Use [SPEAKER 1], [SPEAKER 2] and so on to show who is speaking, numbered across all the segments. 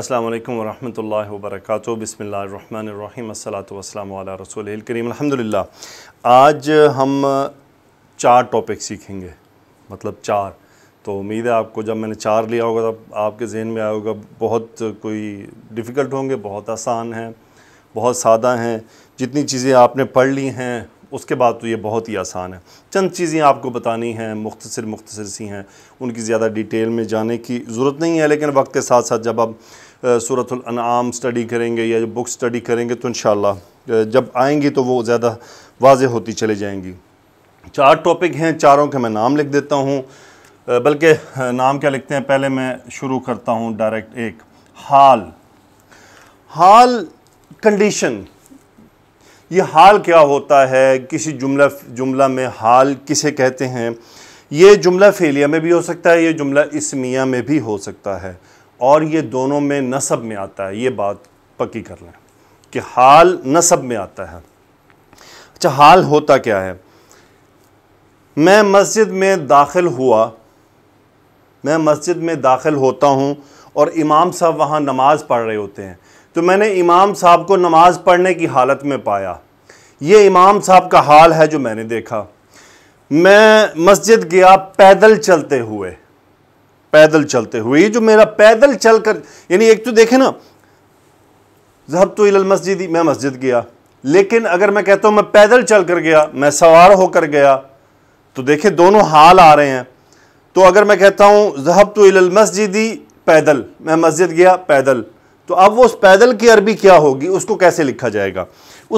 [SPEAKER 1] अल्लाम वालेकुम ला व बरकातहू बिस्मिल्लाह रहमान रहीम अस्सलातु अला करीम अल्हम्दुलिल्लाह आज हम चार टॉपिक सीखेंगे मतलब चार तो उम्मीद है आपको जब मैंने चार लिया होगा तब आपके जहन में आया होगा बहुत कोई डिफ़िकल्ट होंगे बहुत आसान हैं बहुत सादा हैं जितनी चीज़ें आपने पढ़ ली हैं उसके बाद तो ये बहुत ही आसान है चंद चीज़ें आपको बतानी हैं मुख्तर मुख्तर सी हैं उनकी ज़्यादा डिटेल में जाने की ज़रूरत नहीं है लेकिन वक्त के साथ साथ जब आप सूरतम स्टडी करेंगे या जब बुक स्टडी करेंगे तो इन जब आएंगी तो वो ज़्यादा वाज होती चले जाएंगी चार टॉपिक हैं चारों के मैं नाम लिख देता हूँ बल्कि नाम क्या लिखते हैं पहले मैं शुरू करता हूँ डायरेक्ट एक हाल हाल कंडीशन ये हाल क्या होता है किसी जुमला जुमला में हाल किसे कहते हैं ये जुमला फेलिया में भी हो सकता है ये जुमला इसमिया में भी हो सकता है और ये दोनों में नसब में आता है ये बात पक्की कर लें कि हाल नसब में आता है अच्छा हाल होता क्या है मैं मस्जिद में दाखिल हुआ मैं मस्जिद में दाखिल होता हूँ और इमाम साहब वहाँ नमाज़ पढ़ रहे होते हैं तो मैंने इमाम साहब को नमाज़ पढ़ने की हालत में पाया ये इमाम साहब का हाल है जो मैंने देखा मैं मस्जिद गया पैदल चलते हुए पैदल चलते हुए ये जो मेरा पैदल चल कर यानी एक तो देखे ना जहब तो इल मस्जिद मैं मस्जिद गया लेकिन अगर मैं कहता हूँ मैं पैदल चल कर गया मैं सवार होकर गया तो देखे दोनों हाल आ रहे हैं तो अगर मैं कहता हूँ जहब तो इल मस्जिदी पैदल मैं मस्जिद गया पैदल तो अब वो पैदल की अरबी क्या होगी उसको कैसे लिखा जाएगा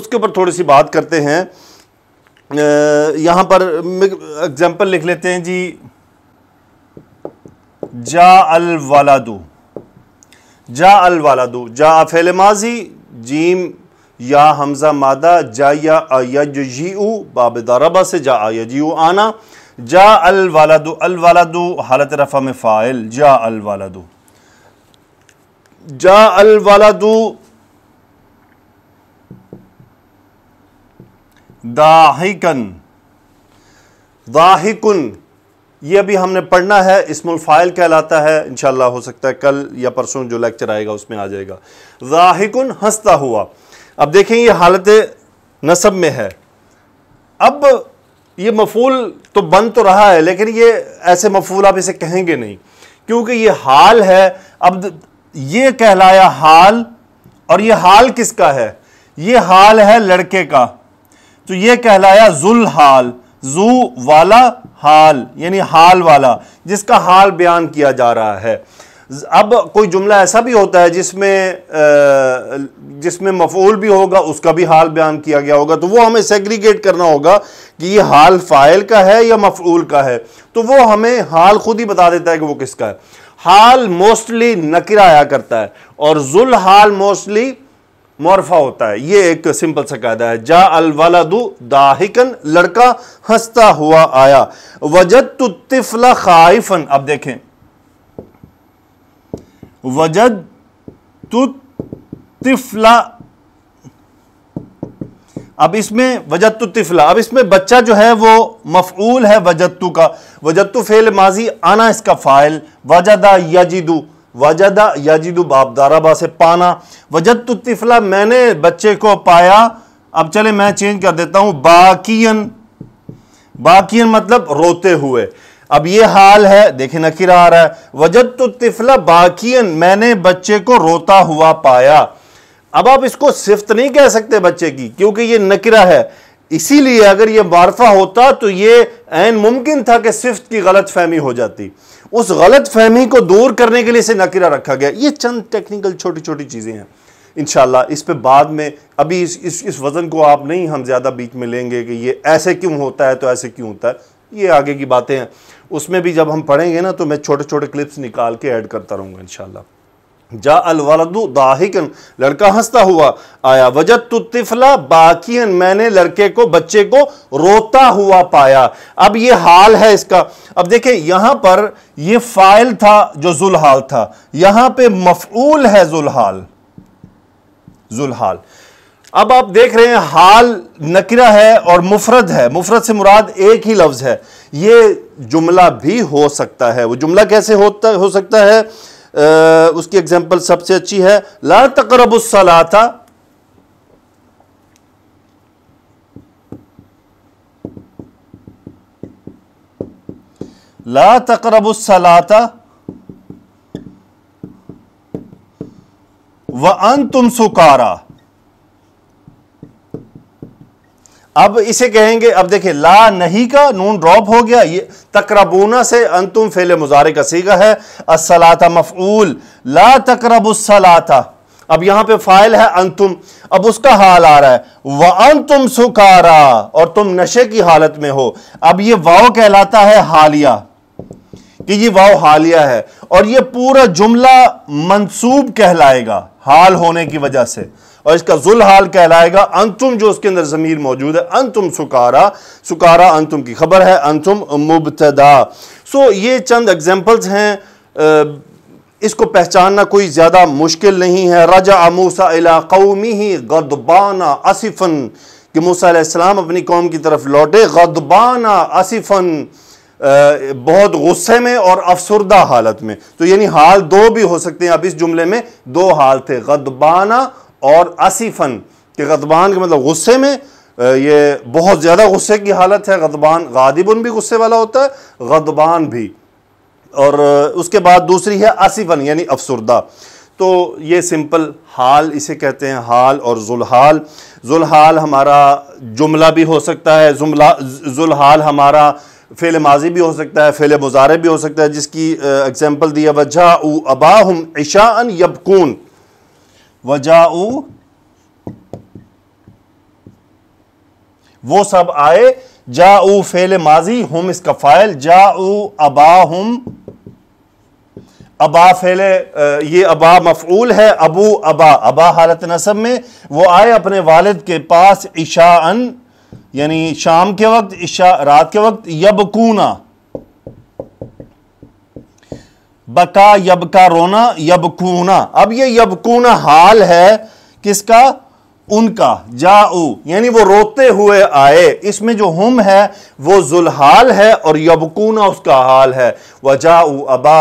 [SPEAKER 1] उसके ऊपर थोड़ी सी बात करते हैं यहाँ पर एग्जाम्पल लिख लेते हैं जी जा अल वालादू जा अल वालादू जा फेल माजी जीम या हमजा मादा जा या जी ऊ बाब दारबा से जा आया जी ऊ आना जा अल वालादू अल वालादू हालत रफ़ा में फ़ाइल जा अल वालादू जा अल वलदू दाहिकन दाहिकन ये अभी हमने पढ़ना है इसमुल फ़ाइल कहलाता है इंशाल्लाह हो सकता है कल या परसों जो लेक्चर आएगा उसमें आ जाएगा जाहिकुन हंसता हुआ अब देखें ये हालत नसब में है अब ये मफूल तो बन तो रहा है लेकिन ये ऐसे मफूल आप इसे कहेंगे नहीं क्योंकि ये हाल है अब ये कहलाया हाल और ये हाल किसका है ये हाल है लड़के का तो ये कहलाया जुल हाल जू वाला हाल यानी हाल वाला जिसका हाल बयान किया जा रहा है अब कोई जुमला ऐसा भी होता है जिसमें जिसमें मफूल भी होगा उसका भी हाल बयान किया गया होगा तो वो हमें सेग्रीगेट करना होगा कि ये हाल फ़ाइल का है या मफूल का है तो वो हमें हाल खुद ही बता देता है कि वो किसका है हाल मोस्टली नकिर आया करता है और जुल हाल मोस्टली मोरफा होता है ये एक सिंपल सा कायदा है जा अल वालदू दाहिकन लड़का हंसता हुआ आया वजद तो तिफला खाइफन अब देखें वजद तो तिफला अब इसमें वजत्तु तिफला अब इसमें बच्चा जो है वो मफूल है वजत्तु का वजत्तु फेल माजी आना इसका फ़ाइल वजदा यजिदु वजदा यजिदु बाप दाराबा से पाना वजत्तु तिफला मैंने बच्चे को पाया अब चले मैं चेंज कर देता हूं बाकियन बाकियन मतलब रोते हुए अब ये हाल है देखे नकीरा आ रहा है वजत्तु तिफला बाकियन मैंने बच्चे को रोता हुआ पाया अब आप इसको सिफ्त नहीं कह सकते बच्चे की क्योंकि ये नकिरा है इसीलिए अगर ये वारफा होता तो ये एन मुमकिन था कि सिफ्त की गलत फहमी हो जाती उस गलत फहमी को दूर करने के लिए इसे नकिरा रखा गया ये चंद टेक्निकल छोटी छोटी चीज़ें हैं इन इस पर बाद में अभी इस इस, इस वज़न को आप नहीं हम ज़्यादा बीच में लेंगे कि ये ऐसे क्यों होता है तो ऐसे क्यों होता है ये आगे की बातें हैं उसमें भी जब हम पढ़ेंगे ना तो मैं छोटे छोटे क्लिप्स निकाल के ऐड करता रहूँगा इन जा अलवलदू दाहिकन लड़का हंसता हुआ आया वजह तो तिफला बाकियन मैंने लड़के को बच्चे को रोता हुआ पाया अब ये हाल है इसका अब देखें यहाँ पर ये फाइल था जो जुलहाल था यहाँ पे मफूल है जुलहाल जुलहाल अब आप देख रहे हैं हाल नकरा है और मुफरद है मुफरत से मुराद एक ही लफ्ज़ है ये जुमला भी हो सकता है वो जुमला कैसे होता हो सकता है आ, उसकी एग्जाम्पल सबसे अच्छी है ला तकरबुस्सला था ला तकरबुसलाता व अन तुम सुकारा अब इसे कहेंगे अब देखिए ला नहीं का नून ड्रॉप हो गया ये तकरबूना से अंतुम फेल मुजारे का सीगा है असलाता मफूल ला तकरबुसलाता अब यहां पे फाइल है अंतुम अब उसका हाल आ रहा है वह अंतुम सुकारा और तुम नशे की हालत में हो अब ये वाव कहलाता है हालिया कि ये वाव हालिया है और ये पूरा जुमला मंसूब कहलाएगा हाल होने की वजह से और इसका जुल हाल कहलाएगा अंतुम जो उसके अंदर ज़मीर मौजूद है अंतुम सुकारा सुकारा अंतुम की खबर है अंतुम मुबतदा सो ये चंद एग्जाम्पल्स हैं इसको पहचानना कोई ज़्यादा मुश्किल नहीं है रजा मूसा अला कौमी ही गदबाना आसिफन कि मूसा अपनी कौम की तरफ लौटे गदबाना आसिफन बहुत गुस्से में और अफसरदा हालत में तो यानी हाल दो भी हो सकते हैं अब इस जुमले में दो हाल थे गदबाना और आसिफन के गदबान के मतलब गुस्से में ये बहुत ज़्यादा गुस्से की हालत है गदबान गादिबन भी गुस्से वाला होता है गदबान भी और उसके बाद दूसरी है आसिफन यानी अफसरदा तो ये सिंपल हाल इसे कहते हैं हाल और जुलहाल जुलहाल हमारा जुमला भी हो सकता है जुमला जुलहाल हमारा फ़ेल माजी भी हो सकता है फ़ेल मुजारे भी हो सकता है जिसकी एग्ज़ाम्पल दिया वजह अबाहम अन यबकून वजाऊ वो सब आए जाऊ फेल माजी हम इसका फाइल जाऊ अबा हम अबा फेले ये अबा मफूल है अबू अबा अबा हालत नसब में वो आए अपने वालिद के पास अन यानी शाम के वक्त इशा रात के वक्त यबकूना बका यब का रोना यबकूना अब ये यबकूना हाल है किसका उनका जाऊ यानी वो रोते हुए आए इसमें जो हम है वो जुलहाल है और यबकूना उसका हाल है वह जाऊ अबा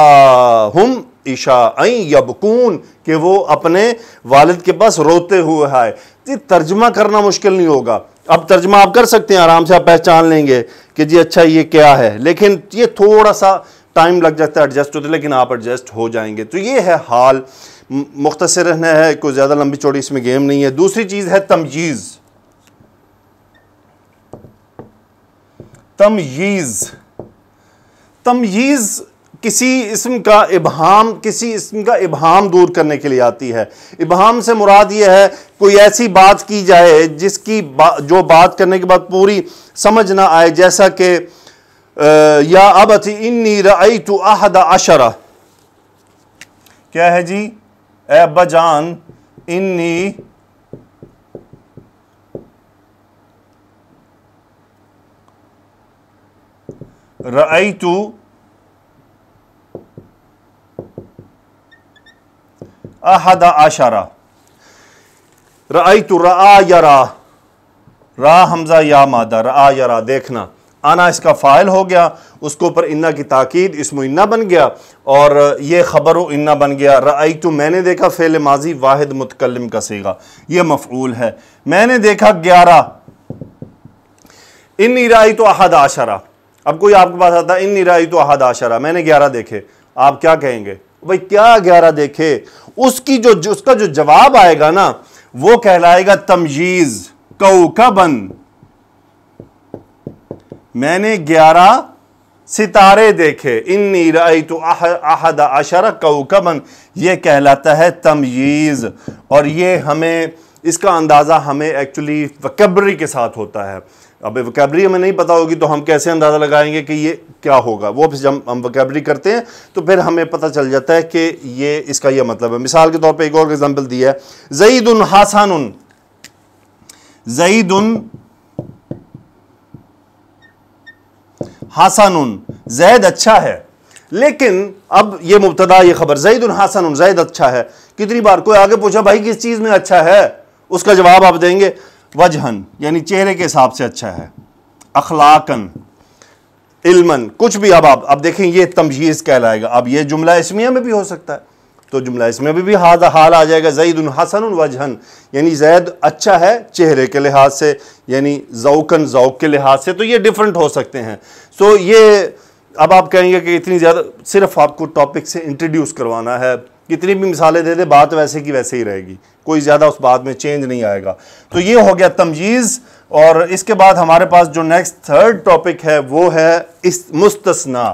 [SPEAKER 1] हम ईशाई यबकून के वो अपने वालिद के पास रोते हुए आए ये तर्जमा करना मुश्किल नहीं होगा अब तर्जमा आप कर सकते हैं आराम से आप पहचान लेंगे कि जी अच्छा ये क्या है लेकिन ये थोड़ा सा टाइम लग जाता है एडजस्ट होते लेकिन आप एडजस्ट हो जाएंगे तो ये है हाल मुख्तर रहना है कोई ज़्यादा लंबी चौड़ी इसमें गेम नहीं है दूसरी चीज़ है तमयीज़ तमयीज़ तमयीज़ किसी इसम का इबहम किसी इसम का इबहम दूर करने के लिए आती है इबहम से मुराद ये है कोई ऐसी बात की जाए जिसकी बा, जो बात करने के बाद पूरी समझ ना आए जैसा कि या अबत इन्नी रई तो अहद अशरा क्या है जी ए अब्बा जान इन्नी रई तो अहद अशरा रई तो रा यरा रा हमजा या मादा रा यरा देखना आना इसका फ़ाइल हो गया उसके ऊपर इन्ना की ताकीद इसमो इन्ना बन गया और ये ख़बर इन्ना बन गया रई तो मैंने देखा फ़ेल माजी वाहिद मुतकलम का सेगा ये मफूल है मैंने देखा ग्यारह इन राई तो अहद आशरा अब कोई आपके पास आता इन इराई तो अहद आशरा मैंने ग्यारह देखे आप क्या कहेंगे भाई क्या ग्यारह देखे उसकी जो, जो उसका जो जवाब आएगा ना वो कहलाएगा तमजीज़ कऊ का बन मैंने ग्यारह सितारे देखे इन तो आहद अशर कौकबन ये कहलाता है तमयीज़ और ये हमें इसका अंदाज़ा हमें एक्चुअली वकबरी के साथ होता है अब वकैबरी हमें नहीं पता होगी तो हम कैसे अंदाज़ा लगाएंगे कि ये क्या होगा वो फिर जब हम वकैबरी करते हैं तो फिर हमें पता चल जाता है कि ये इसका यह मतलब है मिसाल के तौर पर एक और एग्ज़ाम्पल दिया है जईद उन हासान उन जईद उन हासानुन जैद अच्छा है लेकिन अब ये मुबतदा ये खबर जैद हासन जैद अच्छा है कितनी बार कोई आगे पूछा भाई किस चीज़ में अच्छा है उसका जवाब आप देंगे वजहन यानी चेहरे के हिसाब से अच्छा है अखलाकन इल्मन कुछ भी अब आप अब देखें ये तमजीज़ कहलाएगा अब ये जुमला इसमिया में भी हो सकता है तो जुमला इसमें भी, भी हाद हाल आ जाएगा जईद हसन वजहन यानी जैद अच्छा है चेहरे के लिहाज से यानी जौकन जौक के लिहाज से तो ये डिफरेंट हो सकते हैं सो ये अब आप कहेंगे कि इतनी ज़्यादा सिर्फ आपको टॉपिक से इंट्रोड्यूस करवाना है कितनी भी मिसालें दे दे बात वैसे की वैसे ही रहेगी कोई ज़्यादा उस बात में चेंज नहीं आएगा तो ये हो गया तमजीज़ और इसके बाद हमारे पास जो नेक्स्ट थर्ड टॉपिक है वो है इस मुस्तना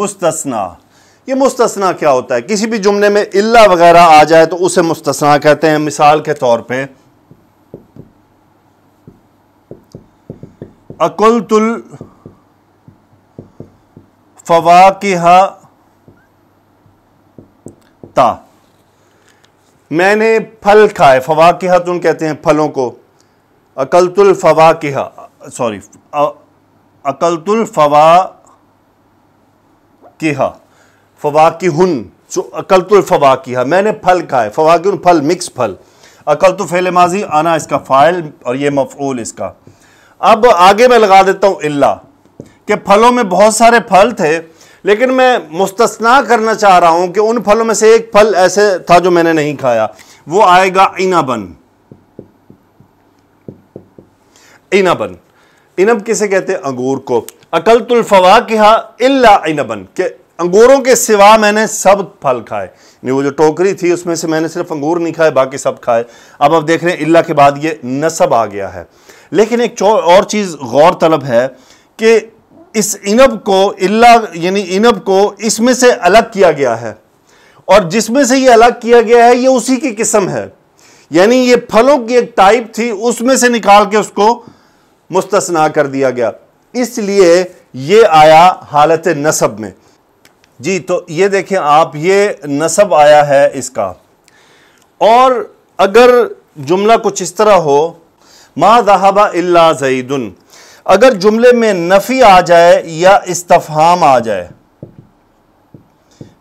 [SPEAKER 1] मुस्तना ये मुस्तना क्या होता है किसी भी जुमले में इल्ला वगैरह आ जाए तो उसे मुस्तना कहते हैं मिसाल के तौर पे अकुलतुल फवा ता मैंने फल खाए फवा तुम तो कहते हैं फलों को अकलतुल फवा सॉरी अकलतुल फवा फवाकिहा फवाकिहन सो जो तो फवाकिहा मैंने फल खाए फवाकिहन फल मिक्स फल अकल तो माजी आना इसका फ़ाइल और ये मफूल इसका अब आगे मैं लगा देता हूँ इल्ला के फलों में बहुत सारे फल थे लेकिन मैं मुस्तना करना चाह रहा हूँ कि उन फलों में से एक फल ऐसे था जो मैंने नहीं खाया वो आएगा इनाबन इनाबन इनब किसे कहते हैं अंगूर को अकलतुल्फवा फवाकिहा इल्ला इनबन के अंगूरों के सिवा मैंने सब फल खाए वो जो टोकरी थी उसमें से मैंने सिर्फ अंगूर नहीं खाए बाकी सब खाए अब आप देख रहे हैं इल्ला के बाद ये नसब आ गया है लेकिन एक और चीज़ गौर तलब है कि इस इनब को इल्ला यानी इनब को इसमें से अलग किया गया है और जिसमें से ये अलग किया गया है ये उसी की किस्म है यानी ये फलों की एक टाइप थी उसमें से निकाल के उसको मुस्तना कर दिया गया इसलिए ये आया हालत नसब में जी तो ये देखें आप ये नसब आया है इसका और अगर जुमला कुछ इस तरह हो मा दहाबा इल्ला जईदन अगर जुमले में नफ़ी आ जाए या इस्तफ़ाम आ जाए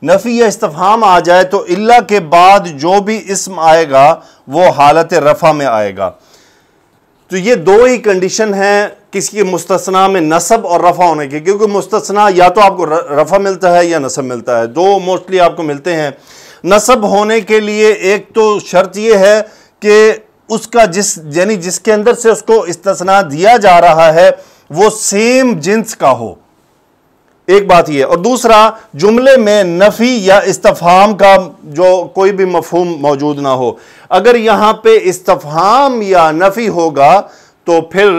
[SPEAKER 1] नफ़ी या इस्तफ़ाम आ जाए तो इल्ला के बाद जो भी इसम आएगा वो हालत रफ़ा में आएगा तो ये दो ही कंडीशन हैं किसी के मुस्तना में नसब और रफ़ा होने के क्योंकि मुस्तना या तो आपको रफ़ा मिलता है या नसब मिलता है दो मोस्टली आपको मिलते हैं नसब होने के लिए एक तो शर्त ये है कि उसका जिस यानी जिसके अंदर से उसको इस्तना दिया जा रहा है वो सेम जिन्स का हो एक बात यह और दूसरा जुमले में नफ़ी या इस्तफ़ाम का जो कोई भी मफहम मौजूद ना हो अगर यहां पर इस्तफ़ाम या नफ़ी होगा तो फिर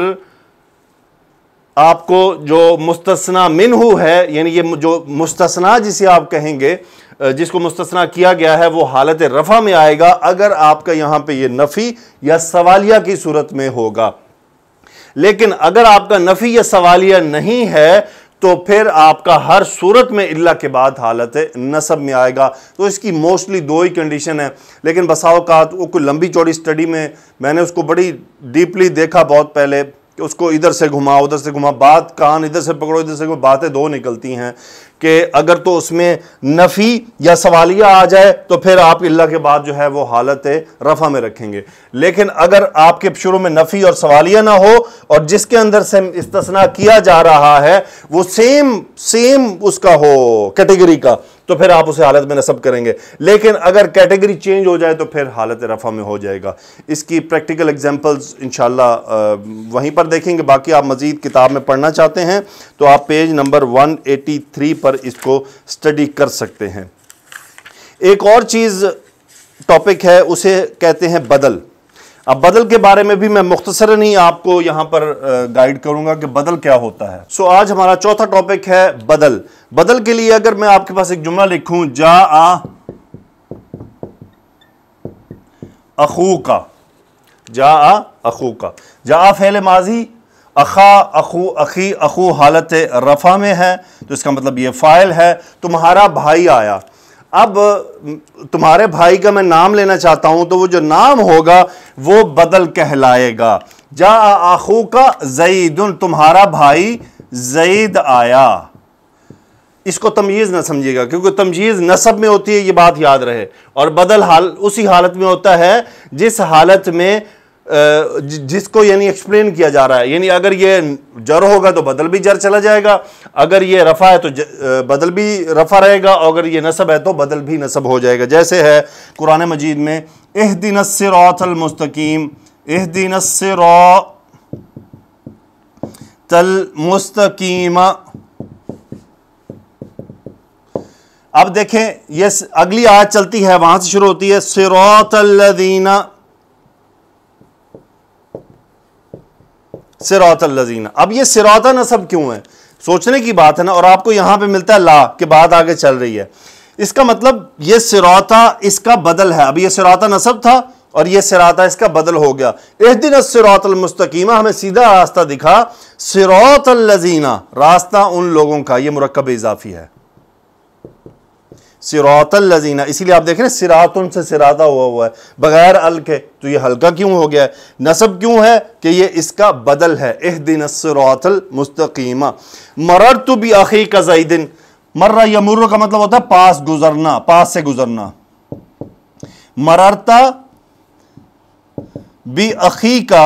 [SPEAKER 1] आपको जो मुस्तना मिनहू है यानी ये जो मुस्तना जिसे आप कहेंगे जिसको मुस्तना किया गया है वो हालत रफ़ा में आएगा अगर आपका यहां पे ये नफ़ी या सवालिया की सूरत में होगा लेकिन अगर आपका नफ़ी या सवालिया नहीं है तो फिर आपका हर सूरत में इल्ला के बाद हालत नसब में आएगा तो इसकी मोस्टली दो ही कंडीशन है लेकिन बसाओकात वो कोई लंबी चौड़ी स्टडी में मैंने उसको बड़ी डीपली देखा बहुत पहले कि उसको इधर से घुमा उधर से घुमा बात कान इधर से पकड़ो इधर से बातें दो निकलती हैं कि अगर तो उसमें नफ़ी या सवालिया आ जाए तो फिर आप अल्लाह के बाद जो है वो हालत रफ़ा में रखेंगे लेकिन अगर आपके शुरू में नफ़ी और सवालिया ना हो और जिसके अंदर से इस्तना किया जा रहा है वो सेम सेम उसका हो कैटेगरी का तो फिर आप उसे हालत में नस्ब करेंगे लेकिन अगर कैटेगरी चेंज हो जाए तो फिर हालत रफ़ा में हो जाएगा इसकी प्रैक्टिकल एग्जाम्पल्स इन वहीं पर देखेंगे बाकी आप मज़ीद किताब में पढ़ना चाहते हैं तो आप पेज नंबर 183 पर इसको स्टडी कर सकते हैं एक और चीज़ टॉपिक है उसे कहते हैं बदल अब बदल के बारे में भी मैं मुख्तसर नहीं आपको यहाँ पर गाइड करूँगा कि बदल क्या होता है सो आज हमारा चौथा टॉपिक है बदल बदल के लिए अगर मैं आपके पास एक जुमला लिखूं जा आ अखू का जा आ अखू का जा आ फैले माजी अखा अखू अखी अखू हालत रफ़ा में है तो इसका मतलब ये फ़ाइल है तुम्हारा भाई आया अब तुम्हारे भाई का मैं नाम लेना चाहता हूं तो वो जो नाम होगा वो बदल कहलाएगा जा आखू का जईद तुम्हारा भाई जईद आया इसको तमीज ना समझिएगा क्योंकि तमजीज नसब में होती है ये बात याद रहे और बदल हाल उसी हालत में होता है जिस हालत में जिसको यानी एक्सप्लेन किया जा रहा है यानी अगर ये जर होगा तो बदल भी जर चला जाएगा अगर ये रफ़ा है तो ज, बदल भी रफ़ा रहेगा अगर ये नसब है तो बदल भी नसब हो जाएगा जैसे है कुरान मजीद में एह दिन मुस्तकीम एह दिन तल मुस्तकीम अब देखें ये अगली आज चलती है वहां से शुरू होती है दीना लजीना अब ये सिराता नसब क्यों है सोचने की बात है ना और आपको यहाँ पे मिलता है ला के बाद आगे चल रही है इसका मतलब ये सिराता इसका बदल है अब ये सिराता नसब था और ये सिराता इसका बदल हो गया इस दिन मुस्तकीमा हमें सीधा रास्ता दिखा लजीना रास्ता उन लोगों का ये मरकब इजाफी है लजीना इसीलिए आप देख रहे हैं सिरातन से सिराता हुआ हुआ है बगैर अल के तो ये हल्का क्यों हो गया है नसब क्यों है कि ये इसका बदल है एह दिन सिरातल मुस्तकीमा मरर तो भी आखी का जई दिन मर्रा या मुर्र का मतलब होता है पास गुजरना पास से गुजरना मरता भी अखी का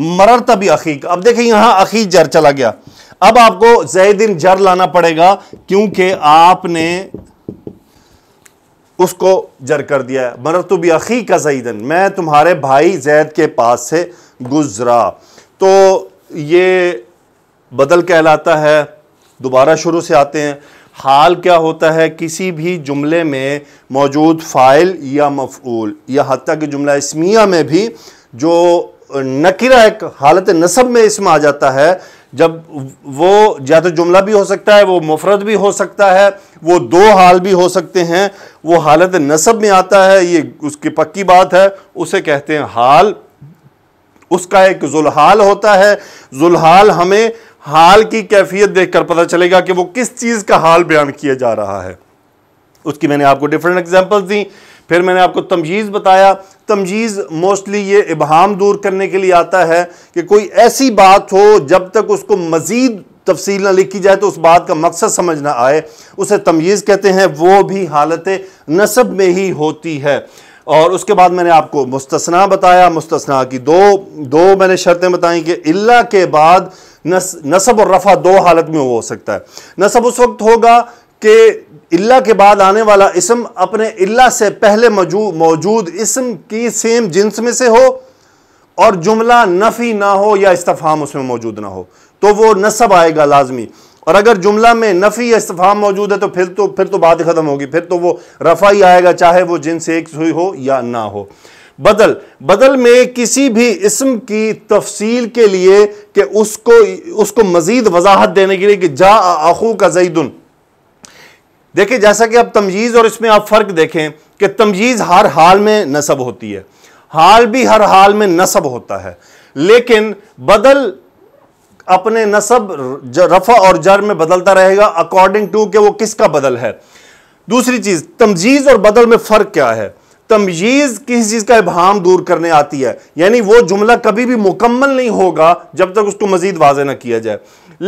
[SPEAKER 1] मररता भी अखी का अब देखें यहां अखी जर चला गया अब आपको जैदिन जर लाना पड़ेगा क्योंकि आपने उसको जर कर दिया है मरतुब अखी का जहीदन मैं तुम्हारे भाई जैद के पास से गुजरा तो ये बदल कहलाता है दोबारा शुरू से आते हैं हाल क्या होता है किसी भी जुमले में मौजूद फ़ाइल या मफूल या हती कि जुमला इसमिया में भी जो नकिरा एक हालत नसब में इसमें आ जाता है जब वो या तो जुमला भी हो सकता है वो मुफरत भी हो सकता है वो दो हाल भी हो सकते हैं वो हालत नसब में आता है ये उसकी पक्की बात है उसे कहते हैं हाल उसका एक जुलहाल होता है जुलहाल हमें हाल की कैफियत देखकर पता चलेगा कि वो किस चीज़ का हाल बयान किया जा रहा है उसकी मैंने आपको डिफरेंट एग्जाम्पल्स दी फिर मैंने आपको तमजीज़ बताया तमजीज़ मोस्टली ये इबहम दूर करने के लिए आता है कि कोई ऐसी बात हो जब तक उसको मज़ीद तफसील ना लिखी जाए तो उस बात का मकसद समझ ना आए उसे तमयीज़ कहते हैं वो भी हालत नसब में ही होती है और उसके बाद मैंने आपको मुस्तना बताया मुस्तना की दो दो मैंने शर्तें बताई कि अल्लाह के बाद नस, नसब और रफ़ा दो हालत में हो सकता है नसब उस वक्त होगा कि इल्ला के बाद आने वाला इसम अपने इल्ला से पहले मौजूद इसम की सेम जिन्स में से हो और जुमला नफ़ी ना हो या इस्तफ़ाम उसमें मौजूद ना हो तो वो नसब आएगा लाजमी और अगर जुमला में नफ़ी या इस्तफ़ाम मौजूद है तो फिर तो फिर तो बात ख़त्म होगी फिर तो वो रफ़ा ही आएगा चाहे वो जिन्स एक हुई हो या ना हो बदल बदल में किसी भी इसम की तफसील के लिए कि उसको उसको मज़ीद वजाहत देने के लिए कि जा आखू का जईदन देखिए जैसा कि आप तमजीज़ और इसमें आप फ़र्क देखें कि तमजीज़ हर हाल में नसब होती है हाल भी हर हाल में नसब होता है लेकिन बदल अपने नसब रफ़ा और जर में बदलता रहेगा अकॉर्डिंग टू कि वो किसका बदल है दूसरी चीज़ तमजीज़ और बदल में फ़र्क क्या है तमजीज़ किसी चीज़ का इबहम दूर करने आती है यानी वो जुमला कभी भी मुकम्मल नहीं होगा जब तक उसको मज़ीद वाज ना किया जाए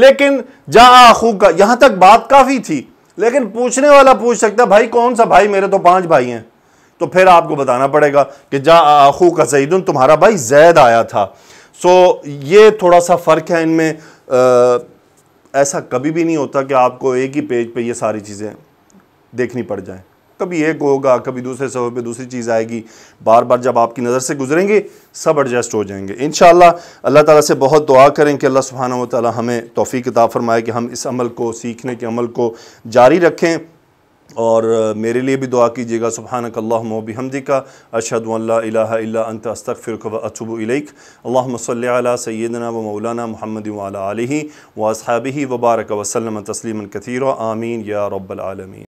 [SPEAKER 1] लेकिन जा आखू का यहाँ तक बात काफ़ी थी लेकिन पूछने वाला पूछ सकता है भाई कौन सा भाई मेरे तो पांच भाई हैं तो फिर आपको बताना पड़ेगा कि जा आखू का सईदन तुम्हारा भाई जैद आया था सो ये थोड़ा सा फ़र्क है इनमें ऐसा कभी भी नहीं होता कि आपको एक ही पेज पे ये सारी चीज़ें देखनी पड़ जाएँ कभी एक होगा कभी दूसरे सफ़े पे दूसरी चीज़ आएगी बार बार जब आपकी नज़र से गुजरेंगे सब एडजस्ट हो जाएंगे इन अल्लाह ताला से बहुत दुआ करें कि अल्लाह सुबहाना वाली हमें तोफ़ी किताब फरमाए कि हम इस अमल को सीखने के अमल को जारी रखें और मेरे लिए भी दुआ कीजिएगा सुबहानक अल्लाहम हमदी का अशद अल्ला अंत फिर अतुब अल्लाम सैदना व मौलाना महमद वाली वसाबी वबारक वसलम तस्लीम कथीर आमीन या रब्बालमीन